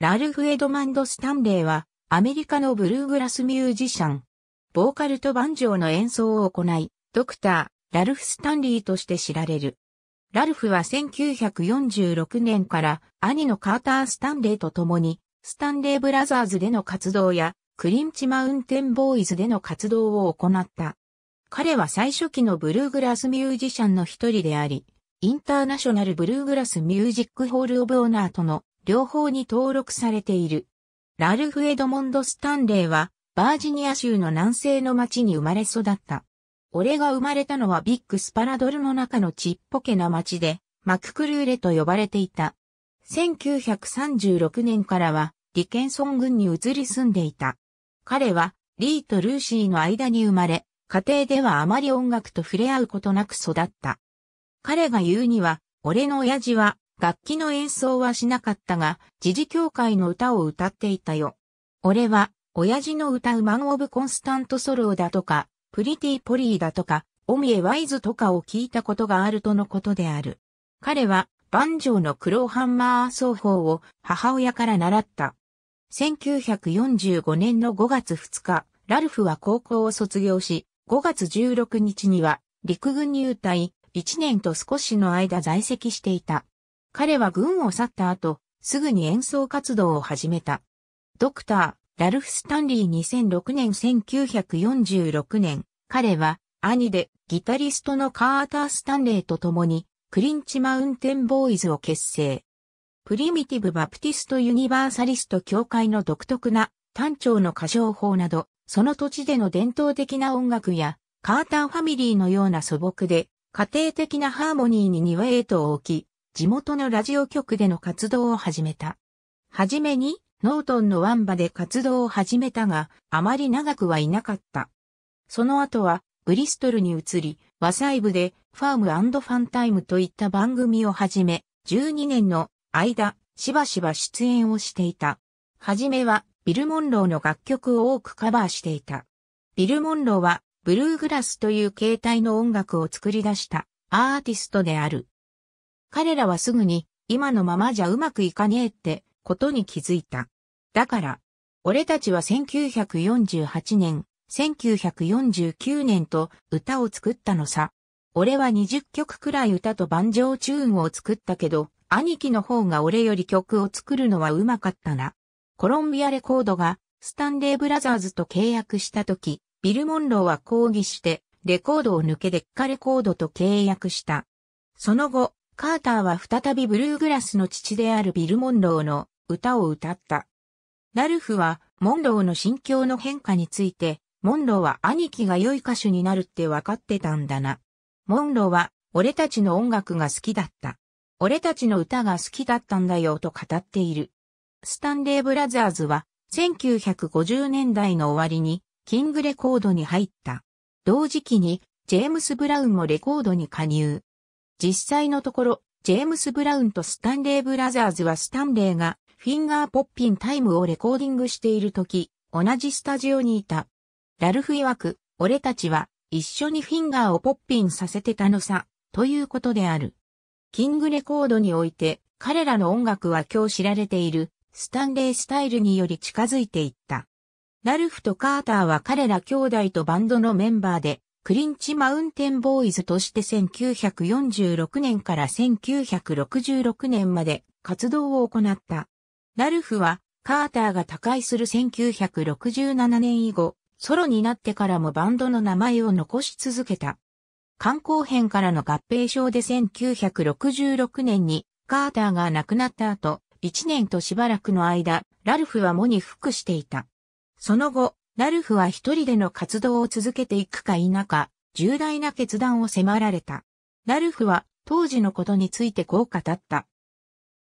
ラルフ・エドマンド・スタンレーは、アメリカのブルーグラスミュージシャン、ボーカルとバンジョーの演奏を行い、ドクター、ラルフ・スタンリーとして知られる。ラルフは1946年から兄のカーター・スタンレーと共に、スタンレー・ブラザーズでの活動や、クリンチ・マウンテン・ボーイズでの活動を行った。彼は最初期のブルーグラスミュージシャンの一人であり、インターナショナルブルーグラスミュージックホールオブオナーとの両方に登録されている。ラルフ・エドモンド・スタンレーは、バージニア州の南西の町に生まれ育った。俺が生まれたのはビッグスパラドルの中のちっぽけな町で、マククルーレと呼ばれていた。1936年からは、リケンソン郡に移り住んでいた。彼は、リーとルーシーの間に生まれ、家庭ではあまり音楽と触れ合うことなく育った。彼が言うには、俺の親父は楽器の演奏はしなかったが、時事協会の歌を歌っていたよ。俺は、親父の歌うマン・オブ・コンスタント・ソローだとか、プリティ・ポリーだとか、オミエ・ワイズとかを聞いたことがあるとのことである。彼は、バンジョーのクローハンマー奏法を母親から習った。1945年の5月2日、ラルフは高校を卒業し、5月16日には陸軍入隊、1年と少しの間在籍していた。彼は軍を去った後、すぐに演奏活動を始めた。ドクター、ラルフ・スタンリー2006年1946年、彼は兄でギタリストのカーター・スタンレーと共にクリンチ・マウンテン・ボーイズを結成。プリミティブ・バプティスト・ユニバーサリスト協会の独特な単調の歌唱法など、その土地での伝統的な音楽や、カーターファミリーのような素朴で、家庭的なハーモニーに庭へと置き、地元のラジオ局での活動を始めた。はじめに、ノートンのワンバで活動を始めたが、あまり長くはいなかった。その後は、ブリストルに移り、和細部で、ファームファンタイムといった番組を始め、12年の間、しばしば出演をしていた。はじめは、ビル・モンローの楽曲を多くカバーしていた。ビル・モンローは、ブルーグラスという形態の音楽を作り出したアーティストである。彼らはすぐに、今のままじゃうまくいかねえってことに気づいた。だから、俺たちは1948年、1949年と歌を作ったのさ。俺は20曲くらい歌と万丈チューンを作ったけど、兄貴の方が俺より曲を作るのはうまかったな。コロンビアレコードがスタンレーブラザーズと契約した時、ビル・モンローは抗議して、レコードを抜けデッカレコードと契約した。その後、カーターは再びブルーグラスの父であるビル・モンローの歌を歌った。ラルフは、モンローの心境の変化について、モンローは兄貴が良い歌手になるって分かってたんだな。モンローは、俺たちの音楽が好きだった。俺たちの歌が好きだったんだよと語っている。スタンレーブラザーズは、1950年代の終わりに、キングレコードに入った。同時期に、ジェームス・ブラウンもレコードに加入。実際のところ、ジェームス・ブラウンとスタンレー・ブラザーズはスタンレーがフィンガーポッピンタイムをレコーディングしているとき、同じスタジオにいた。ラルフ曰く、俺たちは一緒にフィンガーをポッピンさせてたのさ、ということである。キングレコードにおいて、彼らの音楽は今日知られている、スタンレースタイルにより近づいていった。ラルフとカーターは彼ら兄弟とバンドのメンバーで、クリンチマウンテンボーイズとして1946年から1966年まで活動を行った。ラルフは、カーターが他界する1967年以後、ソロになってからもバンドの名前を残し続けた。観光編からの合併症で1966年にカーターが亡くなった後、1年としばらくの間、ラルフはもに服していた。その後、ラルフは一人での活動を続けていくか否か、重大な決断を迫られた。ラルフは当時のことについてこう語った。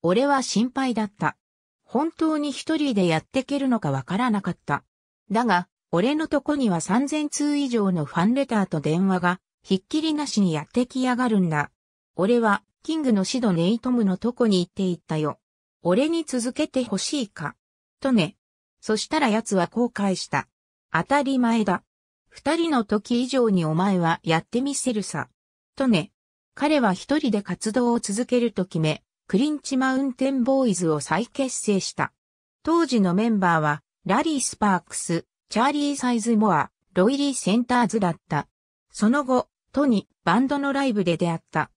俺は心配だった。本当に一人でやってけるのかわからなかった。だが、俺のとこには3000通以上のファンレターと電話が、ひっきりなしにやってきやがるんだ。俺は、キングのシドネイトムのとこに行って行ったよ。俺に続けてほしいか。とね。そしたら奴は後悔した。当たり前だ。二人の時以上にお前はやってみせるさ。とね。彼は一人で活動を続けると決め、クリンチマウンテンボーイズを再結成した。当時のメンバーは、ラリー・スパークス、チャーリー・サイズモア、ロイリー・センターズだった。その後、トにバンドのライブで出会った。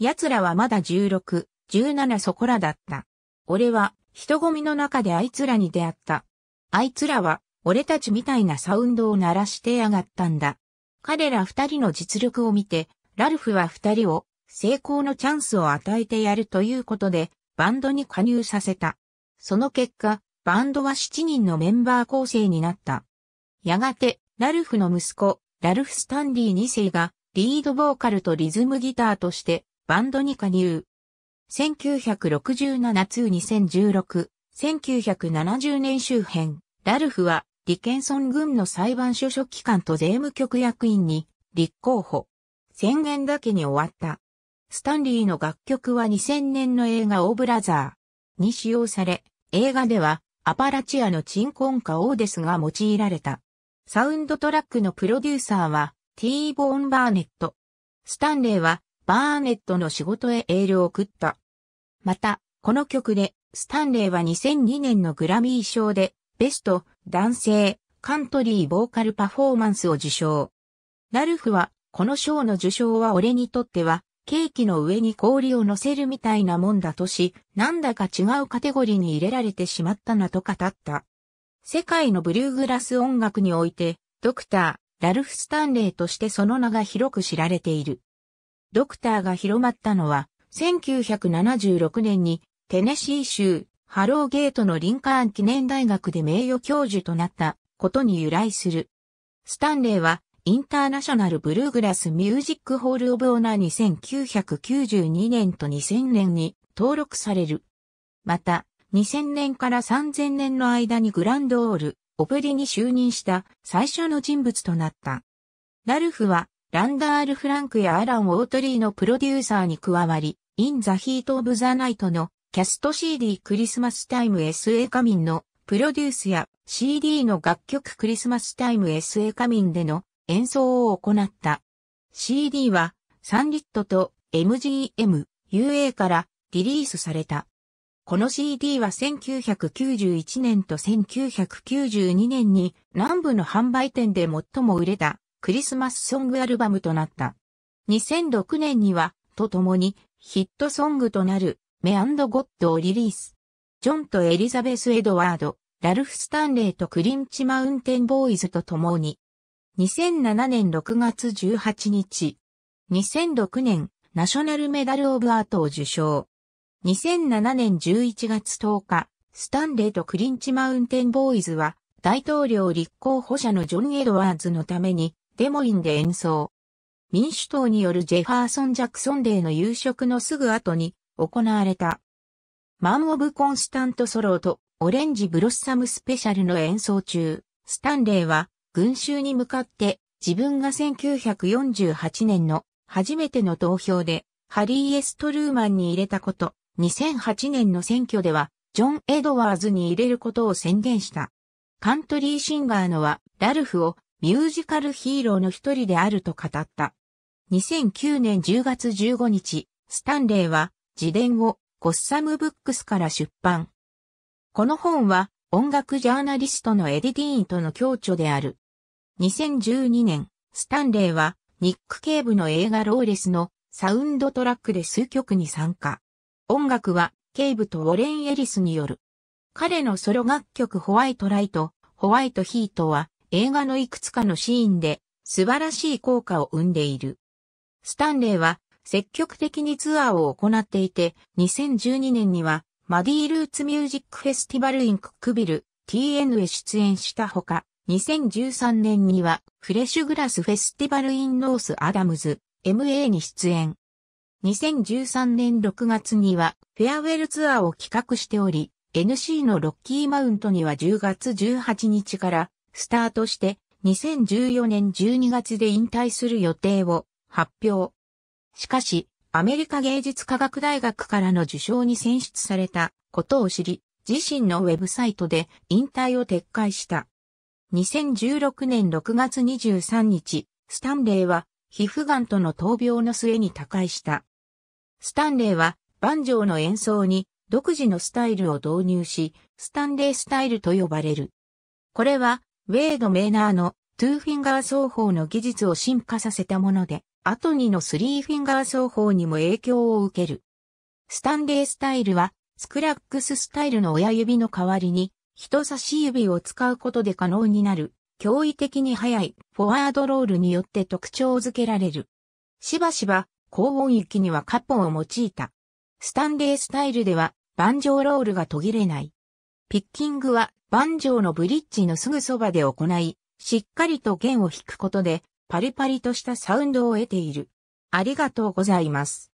奴らはまだ16、17そこらだった。俺は人混みの中であいつらに出会った。あいつらは俺たちみたいなサウンドを鳴らしてやがったんだ。彼ら二人の実力を見て、ラルフは二人を成功のチャンスを与えてやるということで、バンドに加入させた。その結果、バンドは7人のメンバー構成になった。やがて、ラルフの息子、ラルフ・スタンリー2世が、リードボーカルとリズムギターとして、バンドに加入。1967-2016、1970年周辺、ラルフは、ディケンソン軍の裁判所書記官と税務局役員に立候補。宣言だけに終わった。スタンリーの楽曲は2000年の映画オーブラザーに使用され、映画ではアパラチアの鎮魂歌オーデスが用いられた。サウンドトラックのプロデューサーはティー・ボーン・バーネット。スタンレーはバーネットの仕事へエールを送った。また、この曲でスタンレーは2002年のグラミー賞でベスト男性、カントリーボーカルパフォーマンスを受賞。ラルフは、この賞の受賞は俺にとっては、ケーキの上に氷を乗せるみたいなもんだとし、なんだか違うカテゴリーに入れられてしまったなと語った。世界のブルーグラス音楽において、ドクター、ラルフ・スタンレーとしてその名が広く知られている。ドクターが広まったのは、1976年にテネシー州ハローゲートのリンカーン記念大学で名誉教授となったことに由来する。スタンレーはインターナショナルブルーグラスミュージックホールオブオナーに1992年と2000年に登録される。また、2000年から3000年の間にグランドオール、オペリに就任した最初の人物となった。ラルフは、ランダール・フランクやアラン・オートリーのプロデューサーに加わり、イン・ザ・ヒート・オブ・ザ・ナイトのキャスト CD クリスマスタイム SA カミンのプロデュースや CD の楽曲クリスマスタイム SA カミンでの演奏を行った。CD はサンリットと MGM、UA からリリースされた。この CD は1991年と1992年に南部の販売店で最も売れたクリスマスソングアルバムとなった。2006年にはとともにヒットソングとなるメアンド・ゴッドをリリース。ジョンとエリザベス・エドワード、ラルフ・スタンレーとクリンチ・マウンテン・ボーイズと共に。2007年6月18日。2006年、ナショナルメダル・オブ・アートを受賞。2007年11月10日、スタンレーとクリンチ・マウンテン・ボーイズは、大統領立候補者のジョン・エドワーズのために、デモインで演奏。民主党によるジェファーソン・ジャクソンデーの夕食のすぐ後に、行われた。マン・オブ・コンスタント・ソローとオレンジ・ブロッサム・スペシャルの演奏中、スタンレーは群衆に向かって自分が1948年の初めての投票でハリー・エストルーマンに入れたこと、2008年の選挙ではジョン・エドワーズに入れることを宣言した。カントリーシンガーのは、ラルフをミュージカルヒーローの一人であると語った。2009年10月15日、スタンレーは自伝をゴッサムブックスから出版。この本は音楽ジャーナリストのエディ・ディーンとの共著である。2012年、スタンレイはニック・ケーブの映画ローレスのサウンドトラックで数曲に参加。音楽はケイブとウォレン・エリスによる。彼のソロ楽曲ホワイトライト、ホワイトヒートは映画のいくつかのシーンで素晴らしい効果を生んでいる。スタンレイは積極的にツアーを行っていて、2012年には、マディールーツミュージックフェスティバルインククビル TN へ出演したほか、2013年には、フレッシュグラスフェスティバルインノースアダムズ MA に出演。2013年6月には、フェアウェルツアーを企画しており、NC のロッキーマウントには10月18日からスタートして、2014年12月で引退する予定を発表。しかし、アメリカ芸術科学大学からの受賞に選出されたことを知り、自身のウェブサイトで引退を撤回した。2016年6月23日、スタンレーは皮膚癌との闘病の末に他界した。スタンレーはバンジョーの演奏に独自のスタイルを導入し、スタンレースタイルと呼ばれる。これは、ウェイド・メーナーのトゥーフィンガー奏法の技術を進化させたもので、アトニのスリーフィンガー奏法にも影響を受ける。スタンレースタイルは、スクラックススタイルの親指の代わりに、人差し指を使うことで可能になる、驚異的に速いフォワードロールによって特徴づけられる。しばしば、高音域にはカポを用いた。スタンレースタイルでは、バンジョーロールが途切れない。ピッキングは、バンジョーのブリッジのすぐそばで行い、しっかりと弦を弾くことで、パリパリとしたサウンドを得ている。ありがとうございます。